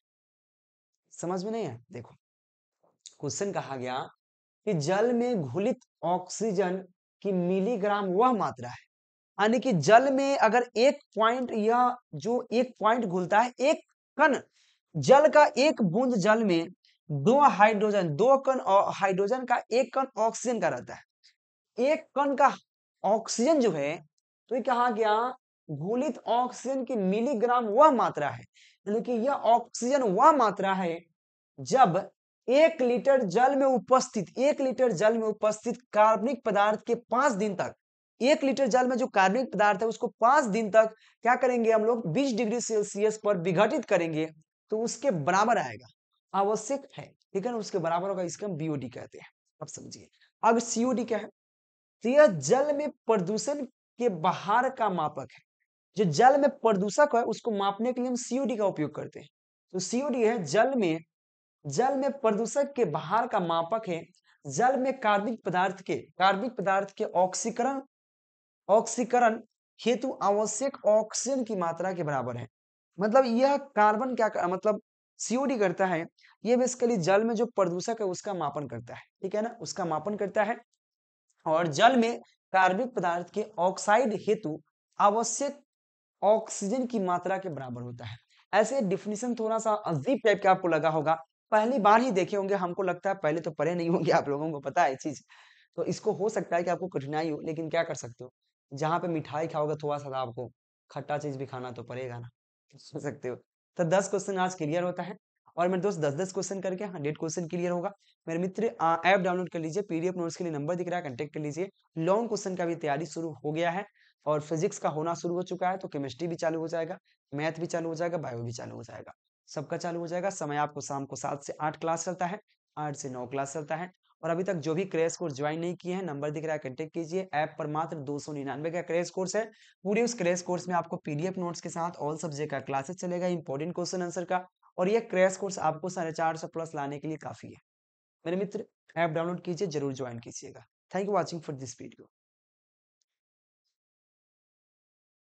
समझ में नहीं है देखो क्वेश्चन कहा गया कि जल में घुलित ऑक्सीजन की मिलीग्राम वह मात्रा है यानी कि जल में अगर एक पॉइंट या जो एक पॉइंट घुलता है एक कण जल का एक बूंद जल में दो हाइड्रोजन दो कण हाइड्रोजन का एक कण ऑक्सीजन का रहता है एक कण का ऑक्सीजन जो है तो ये कहा गया घोलित ऑक्सीजन की मिलीग्राम वह मात्रा है यानी कि यह ऑक्सीजन वह मात्रा है जब एक लीटर जल में उपस्थित एक लीटर जल में उपस्थित कार्बनिक पदार्थ के पांच दिन तक एक लीटर जल में जो कार्बनिक पदार्थ है उसको पांच दिन तक क्या करेंगे हम लोग बीस डिग्री सेल्सियस पर विघटित करेंगे तो उसके बराबर आएगा आवश्यक है ठीक है ना उसके बराबर होगा इसके हम बीओडी कहते हैं अब समझिए अब सीओडी क्या है तो यह जल में प्रदूषण के बाहर का मापक है जो जल में प्रदूषक है उसको मापने के लिए हम सीओडी का उपयोग करते हैं तो सीओडी है जल में जल में प्रदूषक के बाहर का मापक है जल में कार्बनिक पदार्थ के कार्बनिक पदार्थ के ऑक्सीकरण ऑक्सीकरण हेतु आवश्यक ऑक्सीजन की मात्रा के बराबर है मतलब यह कार्बन क्या कर, मतलब सीओडी करता है यह बेसिकली जल में जो प्रदूषक है उसका मापन करता है ठीक है ना उसका मापन करता है और जल में कार्बनिक पदार्थ के ऑक्साइड हेतु आवश्यक ऑक्सीजन की मात्रा के बराबर होता है ऐसे डिफिनेशन थोड़ा सा अजीब टाइप का आपको लगा होगा पहली बार ही देखे होंगे हमको लगता है पहले तो पढ़े नहीं होंगे आप लोगों को पता है चीज तो इसको हो सकता है कि आपको कठिनाई हो लेकिन क्या कर सकते हो जहाँ पे मिठाई खाओगे थोड़ा सा आपको खट्टा चीज भी खाना तो पड़ेगा ना सुन सकते हो तो दस क्वेश्चन आज क्लियर होता है और मेरे दोस्त दस दस क्वेश्चन करके हंड्रेड क्वेश्चन क्लियर होगा मेरे मित्र ऐप डाउनलोड कर लीजिए पीडीएफ नोट्स के लिए नंबर दिख रहा है कंटेक्ट कर लीजिए लॉन्ग क्वेश्चन का भी तैयारी शुरू हो गया है और फिजिक्स का होना शुरू हो चुका है तो केमिस्ट्री भी चालू हो जाएगा मैथ भी चालू हो जाएगा बायो भी चालू हो जाएगा सबका चालू हो जाएगा समय आपको शाम को सात से आठ क्लास चलता है आठ से नौ क्लास चलता है और अभी तक जो भी क्रेश कोर्स ज्वाइन नहीं किए हैं नंबर दिख रहा है कॉन्टेक्ट कीजिए ऐप पर मात्र दो सौ निन्यानवे का क्रेश कोर्स है पूरे उस क्रेश कोर्स में आपको पीडीएफ नोट्स के साथ ऑल सब्जेक्ट का क्लासेस चलेगा इंपॉर्टेंट क्वेश्चन आंसर का और यह क्रैश कोर्स आपको साढ़े चार सौ प्लस लाने के लिए काफ़ी है मेरे मित्र ऐप डाउनलोड कीजिए जरूर ज्वाइन कीजिएगा thank you watching for this video